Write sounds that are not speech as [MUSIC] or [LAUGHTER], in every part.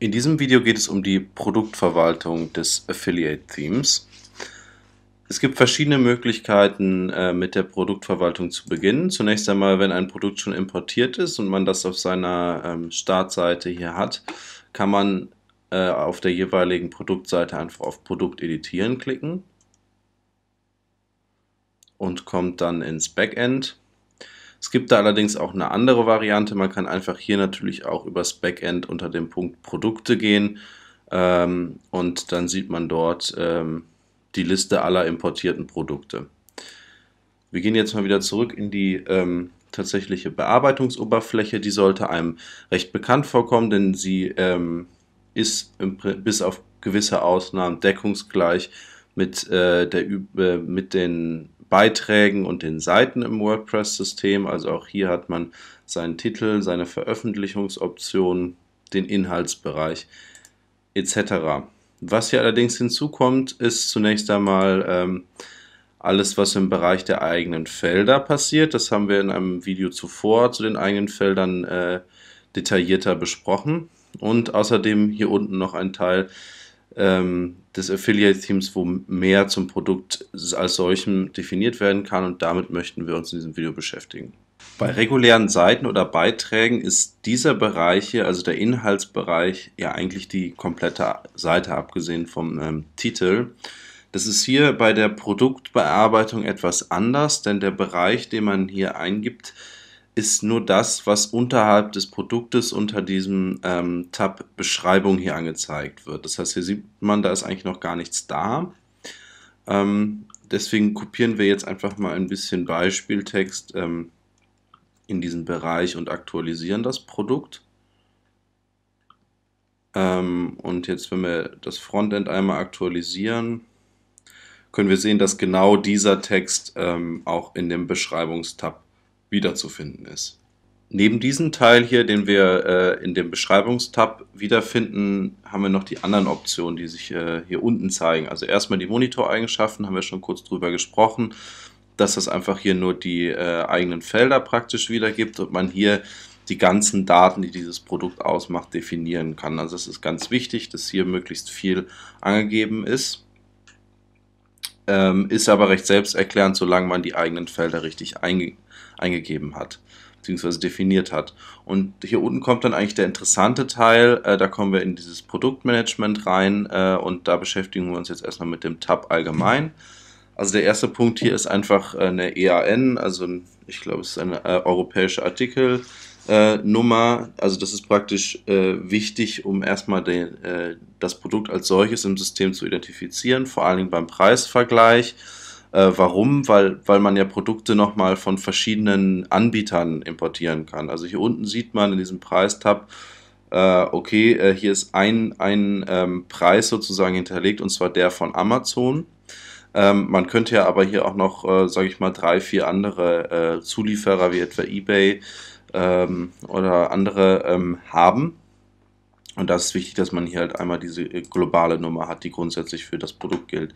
In diesem Video geht es um die Produktverwaltung des Affiliate Themes. Es gibt verschiedene Möglichkeiten, äh, mit der Produktverwaltung zu beginnen. Zunächst einmal, wenn ein Produkt schon importiert ist und man das auf seiner ähm, Startseite hier hat, kann man äh, auf der jeweiligen Produktseite einfach auf Produkt editieren klicken und kommt dann ins Backend. Es gibt da allerdings auch eine andere Variante. Man kann einfach hier natürlich auch übers Backend unter dem Punkt Produkte gehen ähm, und dann sieht man dort ähm, die Liste aller importierten Produkte. Wir gehen jetzt mal wieder zurück in die ähm, tatsächliche Bearbeitungsoberfläche. Die sollte einem recht bekannt vorkommen, denn sie ähm, ist bis auf gewisse Ausnahmen deckungsgleich mit, äh, der, äh, mit den Beiträgen und den Seiten im WordPress-System. Also auch hier hat man seinen Titel, seine Veröffentlichungsoptionen, den Inhaltsbereich etc. Was hier allerdings hinzukommt, ist zunächst einmal ähm, alles, was im Bereich der eigenen Felder passiert. Das haben wir in einem Video zuvor zu den eigenen Feldern äh, detaillierter besprochen. Und außerdem hier unten noch ein Teil, ähm, des Affiliate-Teams, wo mehr zum Produkt als solchem definiert werden kann und damit möchten wir uns in diesem Video beschäftigen. Bei regulären Seiten oder Beiträgen ist dieser Bereich hier, also der Inhaltsbereich, ja eigentlich die komplette Seite, abgesehen vom ähm, Titel. Das ist hier bei der Produktbearbeitung etwas anders, denn der Bereich, den man hier eingibt, ist nur das, was unterhalb des Produktes unter diesem ähm, Tab Beschreibung hier angezeigt wird. Das heißt, hier sieht man, da ist eigentlich noch gar nichts da. Ähm, deswegen kopieren wir jetzt einfach mal ein bisschen Beispieltext ähm, in diesen Bereich und aktualisieren das Produkt. Ähm, und jetzt, wenn wir das Frontend einmal aktualisieren, können wir sehen, dass genau dieser Text ähm, auch in dem Beschreibungstab wiederzufinden ist. Neben diesem Teil hier, den wir äh, in dem Beschreibungstab wiederfinden, haben wir noch die anderen Optionen, die sich äh, hier unten zeigen. Also erstmal die Monitoreigenschaften, haben wir schon kurz drüber gesprochen, dass das einfach hier nur die äh, eigenen Felder praktisch wiedergibt und man hier die ganzen Daten, die dieses Produkt ausmacht, definieren kann. Also es ist ganz wichtig, dass hier möglichst viel angegeben ist. Ähm, ist aber recht selbsterklärend, solange man die eigenen Felder richtig einge eingegeben hat bzw. definiert hat. Und hier unten kommt dann eigentlich der interessante Teil, äh, da kommen wir in dieses Produktmanagement rein äh, und da beschäftigen wir uns jetzt erstmal mit dem Tab allgemein. Also der erste Punkt hier ist einfach äh, eine EAN, also ich glaube es ist eine äh, europäische Artikelnummer, äh, also das ist praktisch äh, wichtig, um erstmal den, das Produkt als solches im System zu identifizieren, vor allen Dingen beim Preisvergleich. Äh, warum? Weil, weil man ja Produkte nochmal von verschiedenen Anbietern importieren kann. Also hier unten sieht man in diesem Preistab, äh, okay, äh, hier ist ein, ein ähm, Preis sozusagen hinterlegt und zwar der von Amazon. Ähm, man könnte ja aber hier auch noch, äh, sage ich mal, drei, vier andere äh, Zulieferer wie etwa eBay ähm, oder andere ähm, haben. Und das ist wichtig, dass man hier halt einmal diese äh, globale Nummer hat, die grundsätzlich für das Produkt gilt.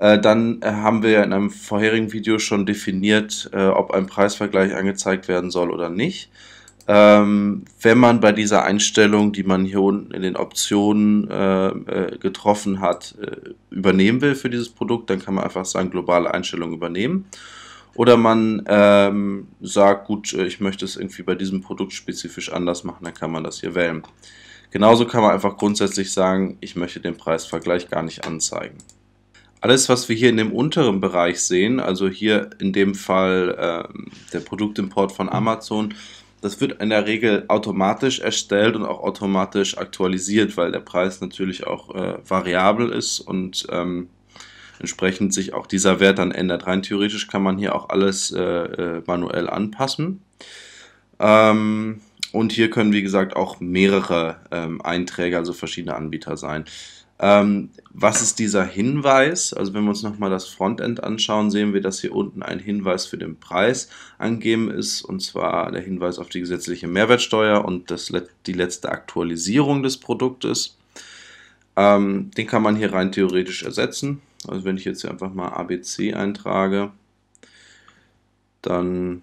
Äh, dann äh, haben wir ja in einem vorherigen Video schon definiert, äh, ob ein Preisvergleich angezeigt werden soll oder nicht. Ähm, wenn man bei dieser Einstellung, die man hier unten in den Optionen getroffen hat, übernehmen will für dieses Produkt, dann kann man einfach sagen, globale Einstellung übernehmen. Oder man ähm, sagt, gut, ich möchte es irgendwie bei diesem Produkt spezifisch anders machen, dann kann man das hier wählen. Genauso kann man einfach grundsätzlich sagen, ich möchte den Preisvergleich gar nicht anzeigen alles, was wir hier in dem unteren Bereich sehen, also hier in dem Fall äh, der Produktimport von mhm. Amazon, das wird in der Regel automatisch erstellt und auch automatisch aktualisiert, weil der Preis natürlich auch äh, variabel ist und ähm, entsprechend sich auch dieser Wert dann ändert. Rein theoretisch kann man hier auch alles äh, äh manuell anpassen. Ähm, und hier können, wie gesagt, auch mehrere ähm, Einträge, also verschiedene Anbieter sein. Ähm, was ist dieser Hinweis? Also wenn wir uns nochmal das Frontend anschauen, sehen wir, dass hier unten ein Hinweis für den Preis angegeben ist, und zwar der Hinweis auf die gesetzliche Mehrwertsteuer und das, die letzte Aktualisierung des Produktes. Ähm, den kann man hier rein theoretisch ersetzen. Also wenn ich jetzt hier einfach mal ABC eintrage, dann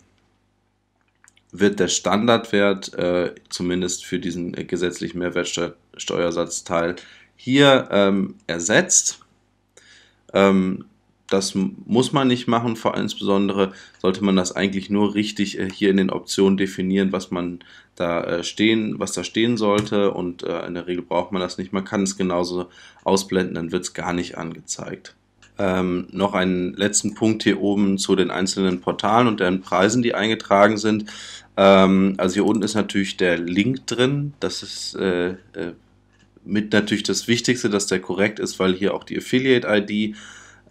wird der Standardwert äh, zumindest für diesen äh, gesetzlichen Mehrwertsteuersatzteil hier ähm, ersetzt. Ähm, das muss man nicht machen, vor allem insbesondere sollte man das eigentlich nur richtig äh, hier in den Optionen definieren, was man da äh, stehen, was da stehen sollte und äh, in der Regel braucht man das nicht. Man kann es genauso ausblenden, dann wird es gar nicht angezeigt. Ähm, noch einen letzten Punkt hier oben zu den einzelnen Portalen und deren Preisen, die eingetragen sind. Ähm, also hier unten ist natürlich der Link drin, das ist äh, äh, mit natürlich das Wichtigste, dass der korrekt ist, weil hier auch die Affiliate-ID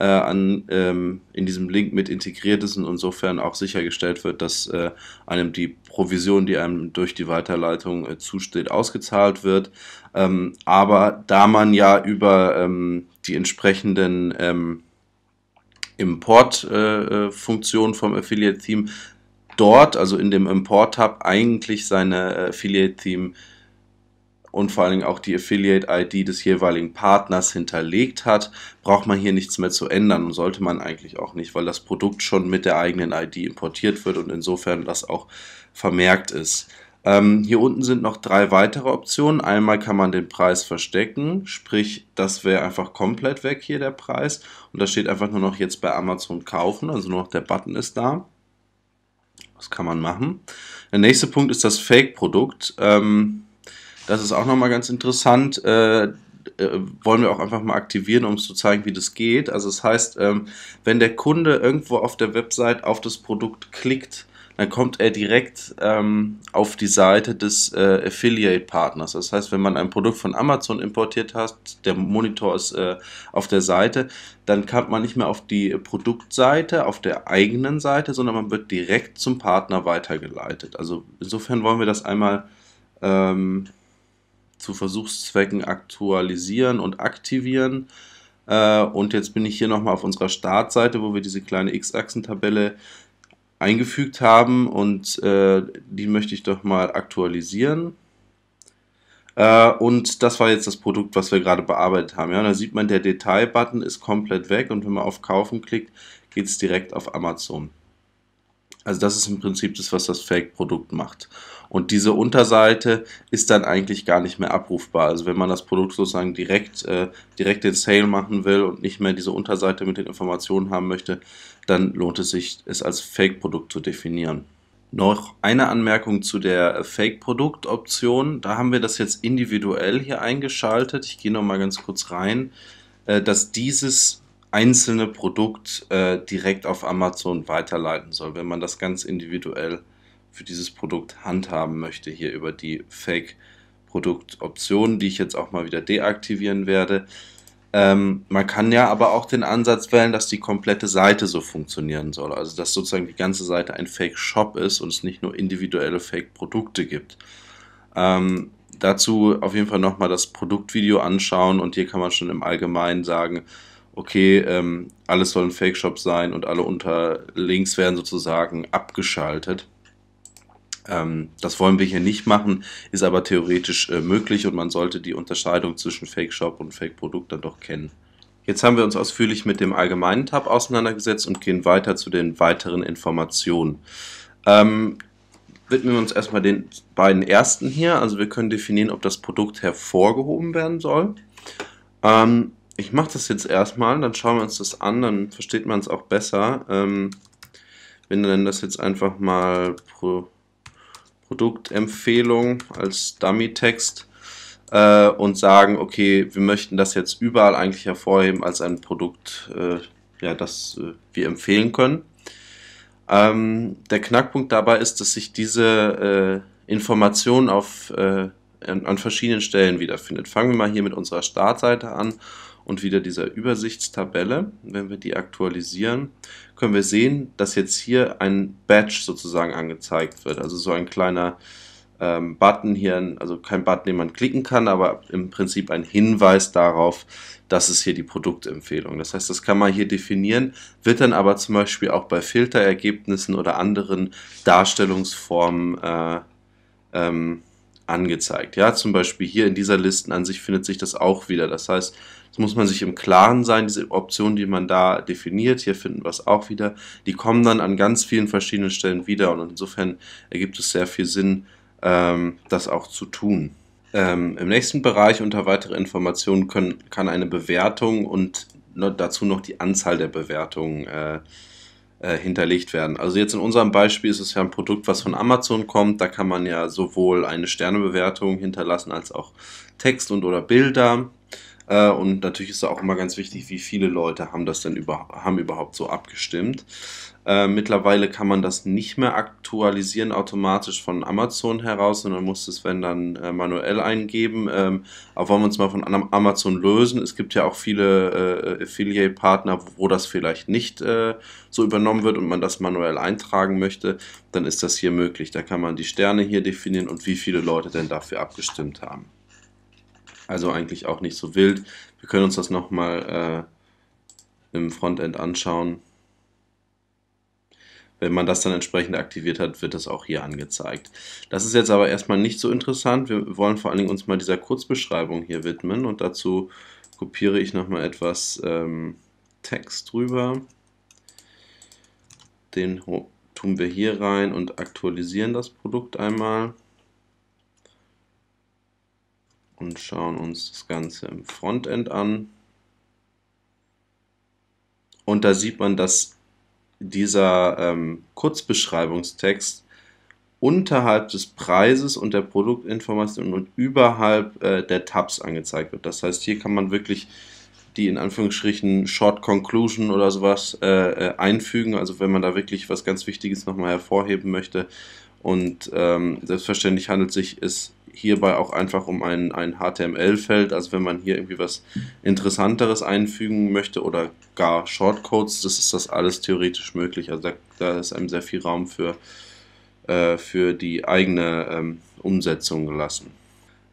äh, ähm, in diesem Link mit integriert ist und insofern auch sichergestellt wird, dass äh, einem die Provision, die einem durch die Weiterleitung äh, zusteht, ausgezahlt wird. Ähm, aber da man ja über ähm, die entsprechenden ähm, Import-Funktionen äh, äh, vom affiliate theme dort, also in dem Import-Tab, eigentlich seine äh, Affiliate-Team äh, und vor allen Dingen auch die Affiliate-ID des jeweiligen Partners hinterlegt hat, braucht man hier nichts mehr zu ändern und sollte man eigentlich auch nicht, weil das Produkt schon mit der eigenen ID importiert wird und insofern das auch vermerkt ist. Ähm, hier unten sind noch drei weitere Optionen. Einmal kann man den Preis verstecken, sprich, das wäre einfach komplett weg hier der Preis. Und da steht einfach nur noch jetzt bei Amazon kaufen, also nur noch der Button ist da. Das kann man machen. Der nächste Punkt ist das Fake-Produkt. Ähm, das ist auch nochmal ganz interessant. Äh, äh, wollen wir auch einfach mal aktivieren, um es zu zeigen, wie das geht. Also das heißt, ähm, wenn der Kunde irgendwo auf der Website auf das Produkt klickt, dann kommt er direkt ähm, auf die Seite des äh, Affiliate-Partners. Das heißt, wenn man ein Produkt von Amazon importiert hat, der Monitor ist äh, auf der Seite, dann kommt man nicht mehr auf die Produktseite, auf der eigenen Seite, sondern man wird direkt zum Partner weitergeleitet. Also insofern wollen wir das einmal ähm, zu Versuchszwecken aktualisieren und aktivieren. Äh, und jetzt bin ich hier nochmal auf unserer Startseite, wo wir diese kleine X-Achsen-Tabelle eingefügt haben und äh, die möchte ich doch mal aktualisieren. Äh, und das war jetzt das Produkt, was wir gerade bearbeitet haben. Ja, da sieht man, der Detail-Button ist komplett weg und wenn man auf Kaufen klickt, geht es direkt auf Amazon. Also das ist im Prinzip das, was das Fake-Produkt macht. Und diese Unterseite ist dann eigentlich gar nicht mehr abrufbar. Also wenn man das Produkt sozusagen direkt, äh, direkt den Sale machen will und nicht mehr diese Unterseite mit den Informationen haben möchte, dann lohnt es sich, es als Fake-Produkt zu definieren. Noch eine Anmerkung zu der Fake-Produkt-Option. Da haben wir das jetzt individuell hier eingeschaltet. Ich gehe nochmal ganz kurz rein, äh, dass dieses einzelne Produkt äh, direkt auf Amazon weiterleiten soll, wenn man das ganz individuell für dieses Produkt handhaben möchte, hier über die Fake-Produktoptionen, die ich jetzt auch mal wieder deaktivieren werde. Ähm, man kann ja aber auch den Ansatz wählen, dass die komplette Seite so funktionieren soll. Also dass sozusagen die ganze Seite ein Fake-Shop ist und es nicht nur individuelle Fake-Produkte gibt. Ähm, dazu auf jeden Fall nochmal das Produktvideo anschauen und hier kann man schon im Allgemeinen sagen, okay, ähm, alles soll ein Fake-Shop sein und alle unter Links werden sozusagen abgeschaltet. Ähm, das wollen wir hier nicht machen, ist aber theoretisch äh, möglich und man sollte die Unterscheidung zwischen Fake-Shop und Fake-Produkt dann doch kennen. Jetzt haben wir uns ausführlich mit dem allgemeinen Tab auseinandergesetzt und gehen weiter zu den weiteren Informationen. Ähm, widmen wir uns erstmal den beiden ersten hier. Also wir können definieren, ob das Produkt hervorgehoben werden soll. Ähm, ich mache das jetzt erstmal, dann schauen wir uns das an, dann versteht man es auch besser. Ähm, wir nennen das jetzt einfach mal Pro Produktempfehlung als Dummy-Text äh, und sagen, okay, wir möchten das jetzt überall eigentlich hervorheben als ein Produkt, äh, ja, das äh, wir empfehlen können. Ähm, der Knackpunkt dabei ist, dass sich diese äh, Information auf äh, an, an verschiedenen Stellen wiederfindet. Fangen wir mal hier mit unserer Startseite an und wieder dieser Übersichtstabelle, wenn wir die aktualisieren, können wir sehen, dass jetzt hier ein Badge sozusagen angezeigt wird. Also so ein kleiner ähm, Button hier, also kein Button, den man klicken kann, aber im Prinzip ein Hinweis darauf, das ist hier die Produktempfehlung. Das heißt, das kann man hier definieren, wird dann aber zum Beispiel auch bei Filterergebnissen oder anderen Darstellungsformen äh, ähm, angezeigt. Ja, zum Beispiel hier in dieser Listenansicht findet sich das auch wieder. Das heißt, das muss man sich im Klaren sein, diese Optionen, die man da definiert, hier finden wir es auch wieder, die kommen dann an ganz vielen verschiedenen Stellen wieder und insofern ergibt es sehr viel Sinn, ähm, das auch zu tun. Ähm, Im nächsten Bereich unter weitere Informationen können, kann eine Bewertung und dazu noch die Anzahl der Bewertungen äh, äh, hinterlegt werden. Also jetzt in unserem Beispiel ist es ja ein Produkt, was von Amazon kommt. Da kann man ja sowohl eine Sternebewertung hinterlassen als auch Text und oder Bilder. Äh, und natürlich ist da auch immer ganz wichtig, wie viele Leute haben das denn über, haben überhaupt so abgestimmt. Äh, mittlerweile kann man das nicht mehr aktualisieren automatisch von Amazon heraus, sondern muss es, wenn dann, äh, manuell eingeben. Ähm, auch wollen wir uns mal von Amazon lösen. Es gibt ja auch viele äh, Affiliate-Partner, wo das vielleicht nicht äh, so übernommen wird und man das manuell eintragen möchte, dann ist das hier möglich. Da kann man die Sterne hier definieren und wie viele Leute denn dafür abgestimmt haben. Also eigentlich auch nicht so wild. Wir können uns das nochmal äh, im Frontend anschauen. Wenn man das dann entsprechend aktiviert hat, wird das auch hier angezeigt. Das ist jetzt aber erstmal nicht so interessant. Wir wollen vor allen Dingen uns mal dieser Kurzbeschreibung hier widmen und dazu kopiere ich nochmal etwas ähm, Text drüber. Den tun wir hier rein und aktualisieren das Produkt einmal und schauen uns das Ganze im Frontend an. Und da sieht man, dass dieser ähm, Kurzbeschreibungstext unterhalb des Preises und der Produktinformation und überhalb äh, der Tabs angezeigt wird. Das heißt, hier kann man wirklich die in Anführungsstrichen Short Conclusion oder sowas äh, äh einfügen. Also wenn man da wirklich was ganz Wichtiges nochmal hervorheben möchte. Und ähm, selbstverständlich handelt sich es hierbei auch einfach um ein, ein HTML-Feld. Also wenn man hier irgendwie was Interessanteres einfügen möchte oder gar Shortcodes, das ist das alles theoretisch möglich. Also da, da ist einem sehr viel Raum für, äh, für die eigene ähm, Umsetzung gelassen.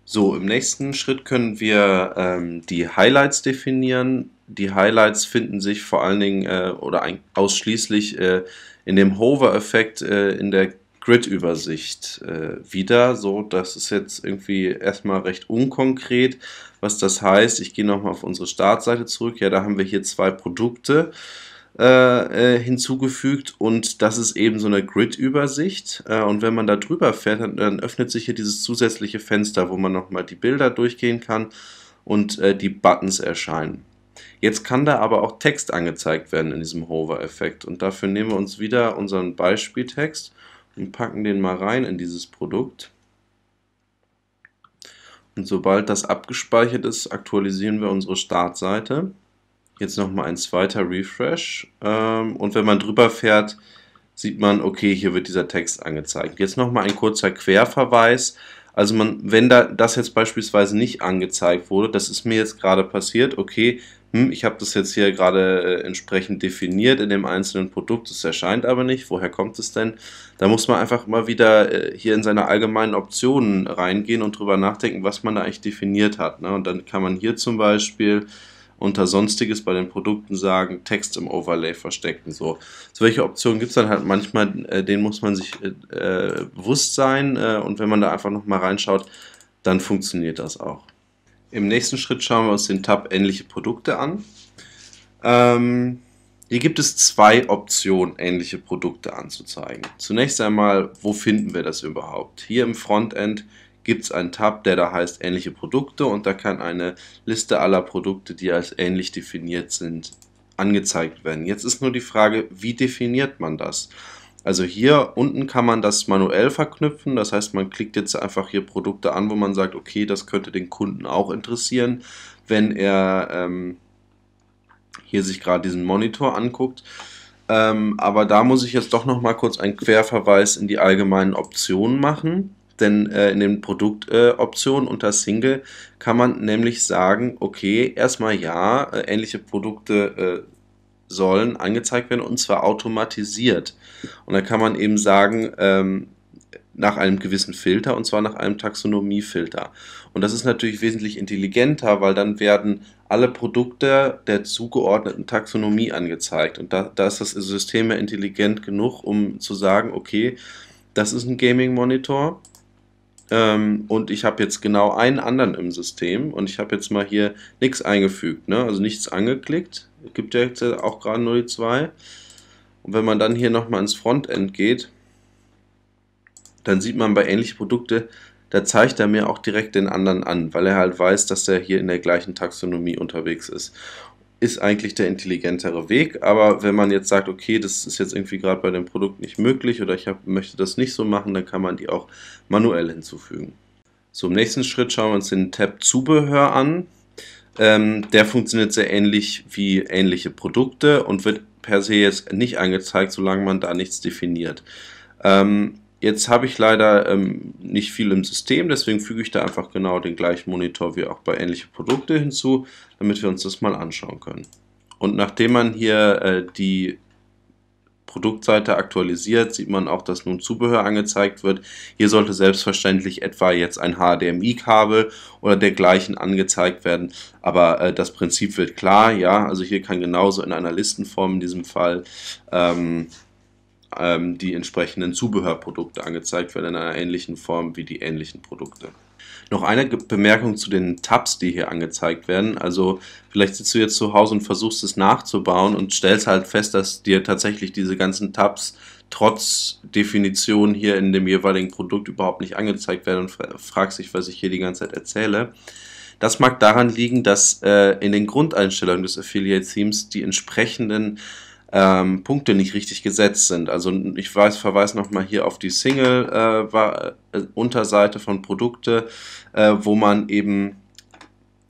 So, im nächsten Schritt können wir ähm, die Highlights definieren. Die Highlights finden sich vor allen Dingen äh, oder ein, ausschließlich äh, in dem Hover-Effekt äh, in der Grid-Übersicht äh, wieder. So, das ist jetzt irgendwie erstmal recht unkonkret, was das heißt. Ich gehe nochmal auf unsere Startseite zurück. Ja, da haben wir hier zwei Produkte äh, äh, hinzugefügt und das ist eben so eine Grid-Übersicht. Äh, und wenn man da drüber fährt, dann, dann, öffnet sich hier dieses zusätzliche Fenster, wo man nochmal die Bilder durchgehen kann und äh, die Buttons erscheinen. Jetzt kann da aber auch Text angezeigt werden in diesem Hover-Effekt und dafür nehmen wir uns wieder unseren Beispieltext und packen den mal rein in dieses Produkt. Und sobald das abgespeichert ist, aktualisieren wir unsere Startseite. Jetzt nochmal ein zweiter Refresh. Ähm, und wenn man drüber fährt, sieht man, okay, hier wird dieser Text angezeigt. Jetzt nochmal ein kurzer Querverweis. Also man, wenn da das jetzt beispielsweise nicht angezeigt wurde, das ist mir jetzt gerade passiert, okay, hm, ich habe das jetzt hier gerade äh, entsprechend definiert in dem einzelnen Produkt, es erscheint aber nicht, woher kommt es denn? Da muss man einfach mal wieder äh, hier in seine allgemeinen Optionen reingehen und drüber nachdenken, was man da eigentlich definiert hat. Ne? Und dann kann man hier zum Beispiel unter Sonstiges bei den Produkten sagen, Text im Overlay verstecken. So, solche Optionen gibt es dann halt manchmal, äh, den muss man sich äh, äh, bewusst sein äh, und wenn man da einfach nochmal reinschaut, dann funktioniert das auch. Im nächsten Schritt schauen wir uns den Tab ähnliche Produkte an. Ähm, hier gibt es zwei Optionen, ähnliche Produkte anzuzeigen. Zunächst einmal, wo finden wir das überhaupt? Hier im Frontend gibt es einen Tab, der da heißt ähnliche Produkte und da kann eine Liste aller Produkte, die als ähnlich definiert sind, angezeigt werden. Jetzt ist nur die Frage, wie definiert man das? Also hier unten kann man das manuell verknüpfen, das heißt man klickt jetzt einfach hier Produkte an, wo man sagt, okay, das könnte den Kunden auch interessieren, wenn er ähm, hier sich gerade diesen Monitor anguckt. Ähm, aber da muss ich jetzt doch nochmal kurz einen Querverweis in die allgemeinen Optionen machen, denn äh, in den Produktoptionen äh, unter Single kann man nämlich sagen, okay, erstmal ja, äh, ähnliche Produkte äh, sollen angezeigt werden und zwar automatisiert. Und da kann man eben sagen, ähm, nach einem gewissen Filter und zwar nach einem Taxonomiefilter. Und das ist natürlich wesentlich intelligenter, weil dann werden alle Produkte der zugeordneten Taxonomie angezeigt. Und da, da ist das System ja intelligent genug, um zu sagen, okay, das ist ein Gaming-Monitor, ähm, und ich habe jetzt genau einen anderen im System und ich habe jetzt mal hier nichts eingefügt, ne? also nichts angeklickt. Es Gibt ja jetzt auch gerade nur die zwei. Und wenn man dann hier nochmal ins Frontend geht, dann sieht man bei ähnlichen Produkten, da zeigt er mir auch direkt den anderen an, weil er halt weiß, dass er hier in der gleichen Taxonomie unterwegs ist ist eigentlich der intelligentere Weg. Aber wenn man jetzt sagt, okay, das ist jetzt irgendwie gerade bei dem Produkt nicht möglich oder ich hab, möchte das nicht so machen, dann kann man die auch manuell hinzufügen. So, im nächsten Schritt schauen wir uns den Tab Zubehör an. Ähm, der funktioniert sehr ähnlich wie ähnliche Produkte und wird per se jetzt nicht angezeigt, solange man da nichts definiert. Ähm, Jetzt habe ich leider ähm, nicht viel im System, deswegen füge ich da einfach genau den gleichen Monitor wie auch bei ähnlichen Produkten hinzu, damit wir uns das mal anschauen können. Und nachdem man hier äh, die Produktseite aktualisiert, sieht man auch, dass nun Zubehör angezeigt wird. Hier sollte selbstverständlich etwa jetzt ein HDMI-Kabel oder dergleichen angezeigt werden, aber äh, das Prinzip wird klar, ja, also hier kann genauso in einer Listenform in diesem Fall ähm, ähm, die entsprechenden Zubehörprodukte angezeigt werden in einer ähnlichen Form wie die ähnlichen Produkte. Noch eine Bemerkung zu den Tabs, die hier angezeigt werden. Also vielleicht sitzt du jetzt zu Hause und versuchst es nachzubauen und stellst halt fest, dass dir tatsächlich diese ganzen Tabs trotz Definition hier in dem jeweiligen Produkt überhaupt nicht angezeigt werden und fragst dich, was ich hier die ganze Zeit erzähle. Das mag daran liegen, dass äh, in den Grundeinstellungen des Affiliate-Themes die entsprechenden ähm, Punkte nicht richtig gesetzt sind. Also ich weiß, verweise nochmal hier auf die Single-Unterseite äh, äh von Produkte, äh, wo man eben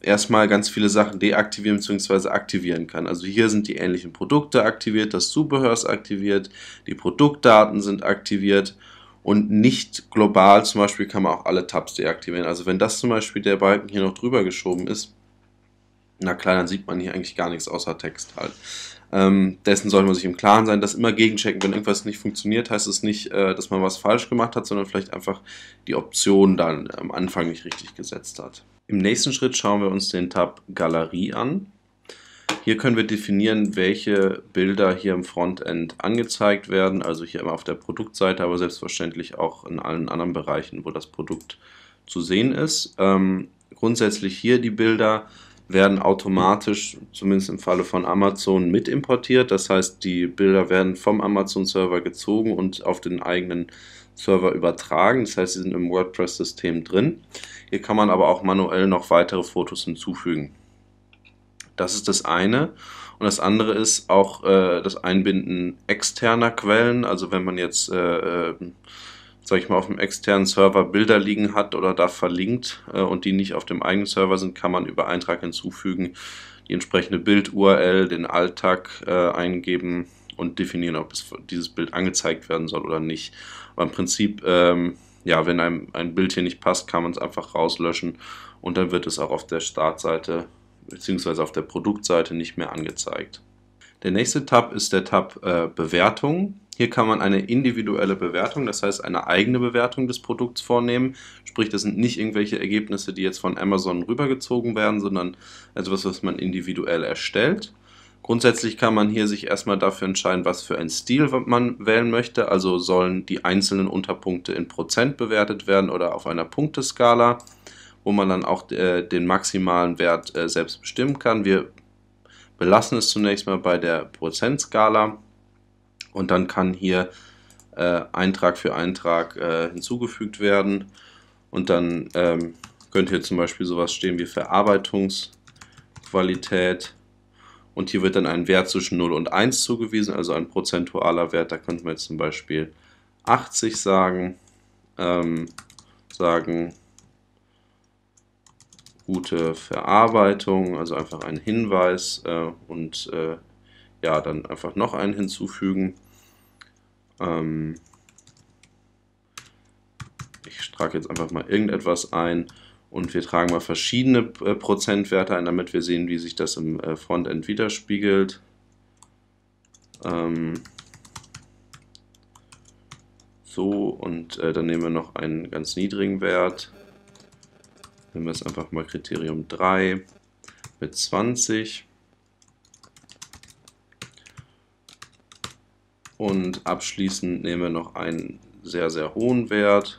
erstmal ganz viele Sachen deaktivieren bzw. aktivieren kann. Also hier sind die ähnlichen Produkte aktiviert, das Zubehör ist aktiviert, die Produktdaten sind aktiviert und nicht global zum Beispiel kann man auch alle Tabs deaktivieren. Also wenn das zum Beispiel der Balken hier noch drüber geschoben ist, na klar, dann sieht man hier eigentlich gar nichts außer Text halt. Ähm, dessen sollte man sich im Klaren sein, dass immer gegenchecken. Wenn irgendwas nicht funktioniert, heißt es nicht, äh, dass man was falsch gemacht hat, sondern vielleicht einfach die Option dann am Anfang nicht richtig gesetzt hat. Im nächsten Schritt schauen wir uns den Tab Galerie an. Hier können wir definieren, welche Bilder hier im Frontend angezeigt werden, also hier immer auf der Produktseite, aber selbstverständlich auch in allen anderen Bereichen, wo das Produkt zu sehen ist. Ähm, grundsätzlich hier die Bilder werden automatisch, zumindest im Falle von Amazon, mit importiert. Das heißt, die Bilder werden vom Amazon-Server gezogen und auf den eigenen Server übertragen. Das heißt, sie sind im WordPress-System drin. Hier kann man aber auch manuell noch weitere Fotos hinzufügen. Das ist das eine. Und das andere ist auch äh, das Einbinden externer Quellen. Also wenn man jetzt äh, ähm, sag ich mal, auf dem externen Server Bilder liegen hat oder da verlinkt äh, und die nicht auf dem eigenen Server sind, kann man über Eintrag hinzufügen, die entsprechende Bild-URL, den Alltag äh, eingeben und definieren, ob es, dieses Bild angezeigt werden soll oder nicht. Aber im Prinzip, ähm, ja, wenn einem ein Bild hier nicht passt, kann man es einfach rauslöschen und dann wird es auch auf der Startseite bzw. auf der Produktseite nicht mehr angezeigt. Der nächste Tab ist der Tab äh, Bewertung. Hier kann man eine individuelle Bewertung, das heißt eine eigene Bewertung des Produkts vornehmen. Sprich, das sind nicht irgendwelche Ergebnisse, die jetzt von Amazon rübergezogen werden, sondern etwas, was man individuell erstellt. Grundsätzlich kann man hier sich erstmal dafür entscheiden, was für ein Stil man wählen möchte. Also sollen die einzelnen Unterpunkte in Prozent bewertet werden oder auf einer Punkteskala, wo man dann auch äh, den maximalen Wert äh, selbst bestimmen kann. Wir belassen es zunächst mal bei der Prozentskala und dann kann hier äh, Eintrag für Eintrag äh, hinzugefügt werden. Und dann ähm, könnte hier zum Beispiel sowas stehen wie Verarbeitungsqualität. Und hier wird dann ein Wert zwischen 0 und 1 zugewiesen, also ein prozentualer Wert. Da könnten wir jetzt zum Beispiel 80 sagen. Ähm, sagen gute Verarbeitung, also einfach ein Hinweis äh, und äh, ja, dann einfach noch einen hinzufügen. Ähm ich trage jetzt einfach mal irgendetwas ein und wir tragen mal verschiedene äh, Prozentwerte ein, damit wir sehen, wie sich das im äh, Frontend widerspiegelt. Ähm so, und äh, dann nehmen wir noch einen ganz niedrigen Wert. Nehmen wir es einfach mal Kriterium 3 mit 20. Und abschließend nehmen wir noch einen sehr, sehr hohen Wert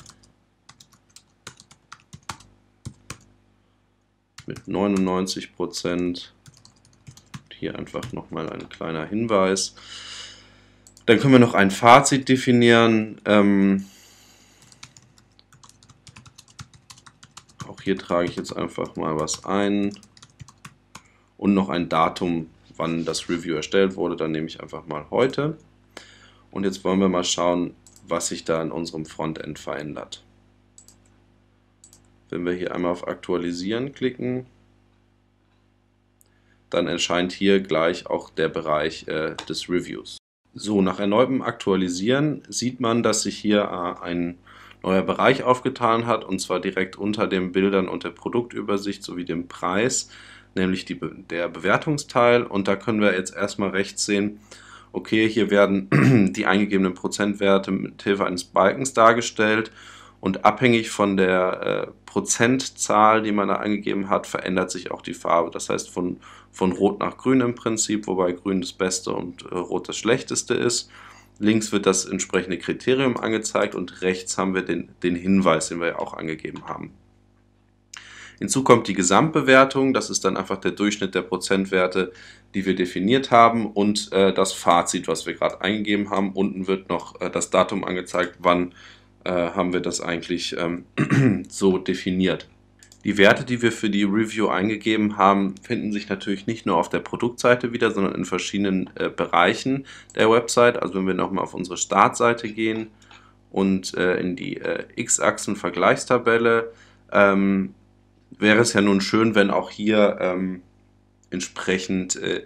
mit 99 Hier einfach nochmal ein kleiner Hinweis. Dann können wir noch ein Fazit definieren. Ähm, auch hier trage ich jetzt einfach mal was ein und noch ein Datum, wann das Review erstellt wurde. Dann nehme ich einfach mal heute. Und jetzt wollen wir mal schauen, was sich da in unserem Frontend verändert. Wenn wir hier einmal auf Aktualisieren klicken, dann erscheint hier gleich auch der Bereich äh, des Reviews. So, nach erneutem Aktualisieren sieht man, dass sich hier äh, ein neuer Bereich aufgetan hat, und zwar direkt unter den Bildern und der Produktübersicht sowie dem Preis, nämlich die, der Bewertungsteil. Und da können wir jetzt erstmal rechts sehen, okay, hier werden [CLEARS THROAT] die eingegebenen Prozentwerte mit Hilfe eines Balkens dargestellt und abhängig von der äh, Prozentzahl, die man da angegeben hat, verändert sich auch die Farbe. Das heißt von, von Rot nach Grün im Prinzip, wobei Grün das Beste und äh, Rot das Schlechteste ist. Links wird das entsprechende Kriterium angezeigt und rechts haben wir den, den Hinweis, den wir ja auch angegeben haben. Hinzu kommt die Gesamtbewertung, das ist dann einfach der Durchschnitt der Prozentwerte die wir definiert haben und äh, das Fazit, was wir gerade eingegeben haben. Unten wird noch äh, das Datum angezeigt, wann äh, haben wir das eigentlich ähm, [CLEARS THROAT] so definiert. Die Werte, die wir für die Review eingegeben haben, finden sich natürlich nicht nur auf der Produktseite wieder, sondern in verschiedenen äh, Bereichen der Website. Also wenn wir nochmal auf unsere Startseite gehen und äh, in die äh, X-Achsen-Vergleichstabelle, ähm, wäre es ja nun schön, wenn auch hier ähm, entsprechend äh,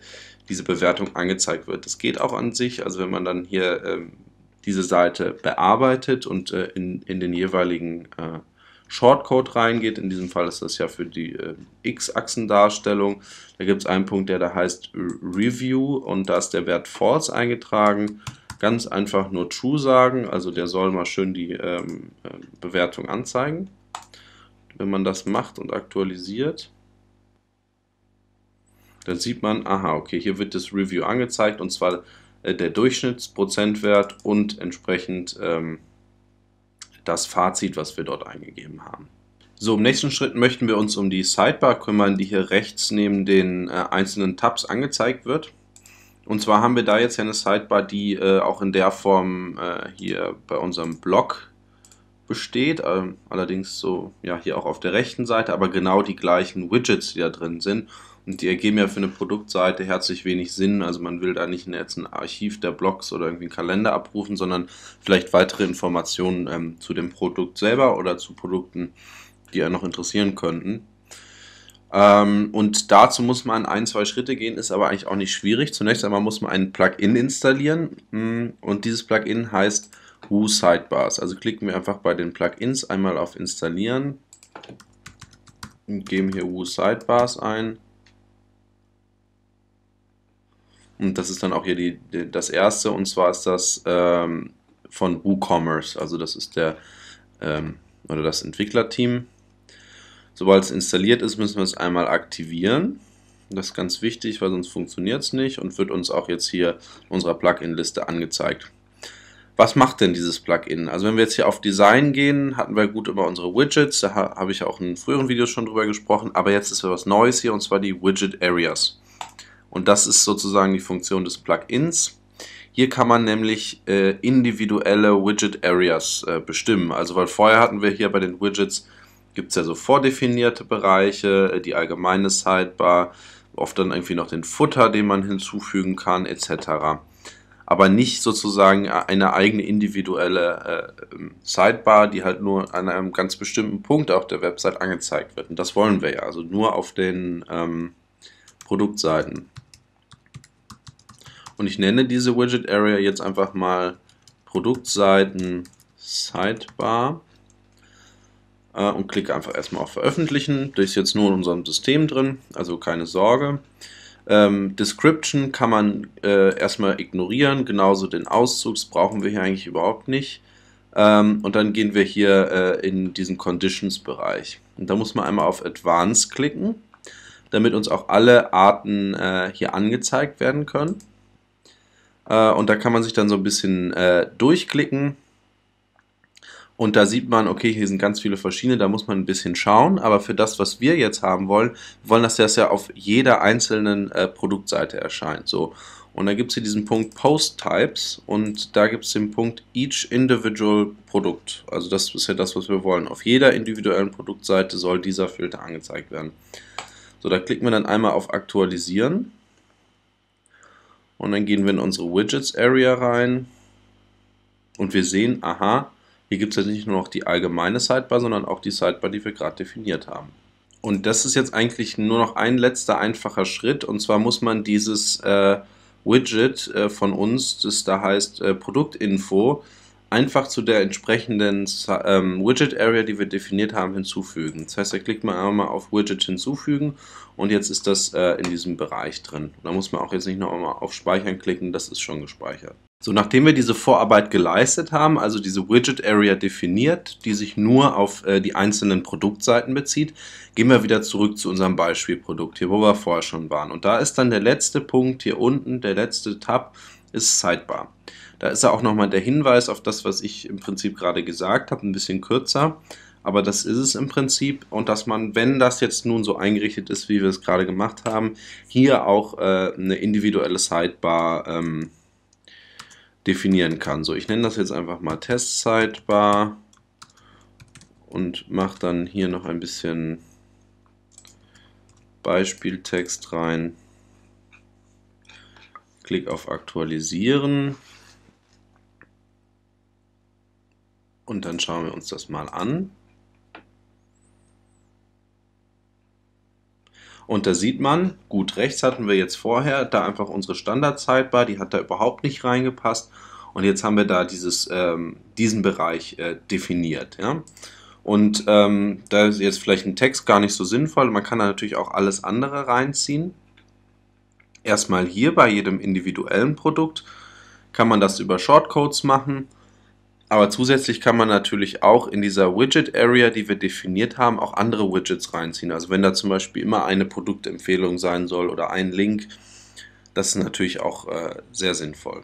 diese Bewertung angezeigt wird. Das geht auch an sich, also wenn man dann hier ähm, diese Seite bearbeitet und äh, in, in den jeweiligen äh, Shortcode reingeht, in diesem Fall ist das ja für die äh, X-Achsendarstellung, da gibt es einen Punkt, der da heißt Review und da ist der Wert False eingetragen. Ganz einfach nur True sagen, also der soll mal schön die ähm, äh, Bewertung anzeigen. Wenn man das macht und aktualisiert, dann sieht man, aha, okay, hier wird das Review angezeigt und zwar äh, der Durchschnittsprozentwert und entsprechend ähm, das Fazit, was wir dort eingegeben haben. So, im nächsten Schritt möchten wir uns um die Sidebar kümmern, die hier rechts neben den äh, einzelnen Tabs angezeigt wird. Und zwar haben wir da jetzt eine Sidebar, die äh, auch in der Form äh, hier bei unserem Blog besteht, ähm, allerdings so ja hier auch auf der rechten Seite, aber genau die gleichen Widgets, die da drin sind. Und die ergeben ja für eine Produktseite herzlich wenig Sinn. Also man will da nicht jetzt ein Archiv der Blogs oder irgendwie einen Kalender abrufen, sondern vielleicht weitere Informationen ähm, zu dem Produkt selber oder zu Produkten, die einen noch interessieren könnten. Ähm, und dazu muss man ein, zwei Schritte gehen, ist aber eigentlich auch nicht schwierig. Zunächst einmal muss man ein Plugin installieren hm, und dieses Plugin heißt Who Sidebars. Also klicken wir einfach bei den Plugins einmal auf Installieren und geben hier Who Sidebars ein Und das ist dann auch hier die, die das erste, und zwar ist das ähm, von WooCommerce. Also das ist der ähm, oder das Entwicklerteam. Sobald es installiert ist, müssen wir es einmal aktivieren. Das ist ganz wichtig, weil sonst funktioniert es nicht und wird uns auch jetzt hier in unserer Plugin-Liste angezeigt. Was macht denn dieses Plugin? Also wenn wir jetzt hier auf Design gehen, hatten wir gut über unsere Widgets, da habe ich auch in früheren Videos schon drüber gesprochen, aber jetzt ist ja was Neues hier und zwar die Widget Areas. Und das ist sozusagen die Funktion des Plugins. Hier kann man nämlich äh, individuelle Widget Areas äh, bestimmen. Also weil vorher hatten wir hier bei den Widgets, gibt es ja so vordefinierte Bereiche, äh, die allgemeine Sidebar, oft dann irgendwie noch den Footer, den man hinzufügen kann, etc. Aber nicht sozusagen eine eigene individuelle äh, ähm, Sidebar, die halt nur an einem ganz bestimmten Punkt auf der Website angezeigt wird. Und das wollen wir ja, also nur auf den ähm, Produktseiten. Und ich nenne diese Widget Area jetzt einfach mal Produktseiten Sidebar äh, und klicke einfach erstmal auf Veröffentlichen. Das ist jetzt nur in unserem System drin, also keine Sorge. Ähm, Description kann man äh, erstmal ignorieren, genauso den Auszug brauchen wir hier eigentlich überhaupt nicht. Ähm, und dann gehen wir hier äh, in diesen Conditions-Bereich. Und da muss man einmal auf Advanced klicken, damit uns auch alle Arten äh, hier angezeigt werden können. Äh, und da kann man sich dann so ein bisschen äh, durchklicken. Und da sieht man, okay, hier sind ganz viele verschiedene, da muss man ein bisschen schauen. Aber für das, was wir jetzt haben wollen, wir wollen, dass das ja auf jeder einzelnen äh, Produktseite erscheint. So. Und da gibt es hier diesen Punkt Post Types und da gibt es den Punkt Each Individual Produkt. Also das ist ja das, was wir wollen. Auf jeder individuellen Produktseite soll dieser Filter angezeigt werden. So, da klicken wir dann einmal auf Aktualisieren. Und dann gehen wir in unsere Widgets Area rein. Und wir sehen, aha, hier gibt es jetzt nicht nur noch die allgemeine Sidebar, sondern auch die Sidebar, die wir gerade definiert haben. Und das ist jetzt eigentlich nur noch ein letzter einfacher Schritt. Und zwar muss man dieses äh, Widget äh, von uns, das da heißt äh, Produktinfo, einfach zu der entsprechenden ähm, Widget Area, die wir definiert haben, hinzufügen. Das heißt, da klickt man einmal auf Widget hinzufügen und jetzt ist das äh, in diesem Bereich drin. Da muss man auch jetzt nicht noch einmal auf Speichern klicken, das ist schon gespeichert. So, nachdem wir diese Vorarbeit geleistet haben, also diese Widget Area definiert, die sich nur auf äh, die einzelnen Produktseiten bezieht, gehen wir wieder zurück zu unserem Beispielprodukt hier, wo wir vorher schon waren. Und da ist dann der letzte Punkt hier unten, der letzte Tab, ist Sidebar. Da ist ja auch nochmal der Hinweis auf das, was ich im Prinzip gerade gesagt habe, ein bisschen kürzer. Aber das ist es im Prinzip. Und dass man, wenn das jetzt nun so eingerichtet ist, wie wir es gerade gemacht haben, hier auch äh, eine individuelle Sidebar ähm, definieren kann. So, ich nenne das jetzt einfach mal Test-Sidebar und mache dann hier noch ein bisschen Beispieltext rein. Klick auf Aktualisieren. Und dann schauen wir uns das mal an. Und da sieht man, gut, rechts hatten wir jetzt vorher da einfach unsere Standardzeitbar, die hat da überhaupt nicht reingepasst. Und jetzt haben wir da dieses, ähm, diesen Bereich äh, definiert. Ja? Und ähm, da ist jetzt vielleicht ein Text gar nicht so sinnvoll. Man kann da natürlich auch alles andere reinziehen. Erstmal hier bei jedem individuellen Produkt kann man das über Shortcodes machen. Aber zusätzlich kann man natürlich auch in dieser Widget-Area, die wir definiert haben, auch andere Widgets reinziehen. Also wenn da zum Beispiel immer eine Produktempfehlung sein soll oder ein Link, das ist natürlich auch äh, sehr sinnvoll.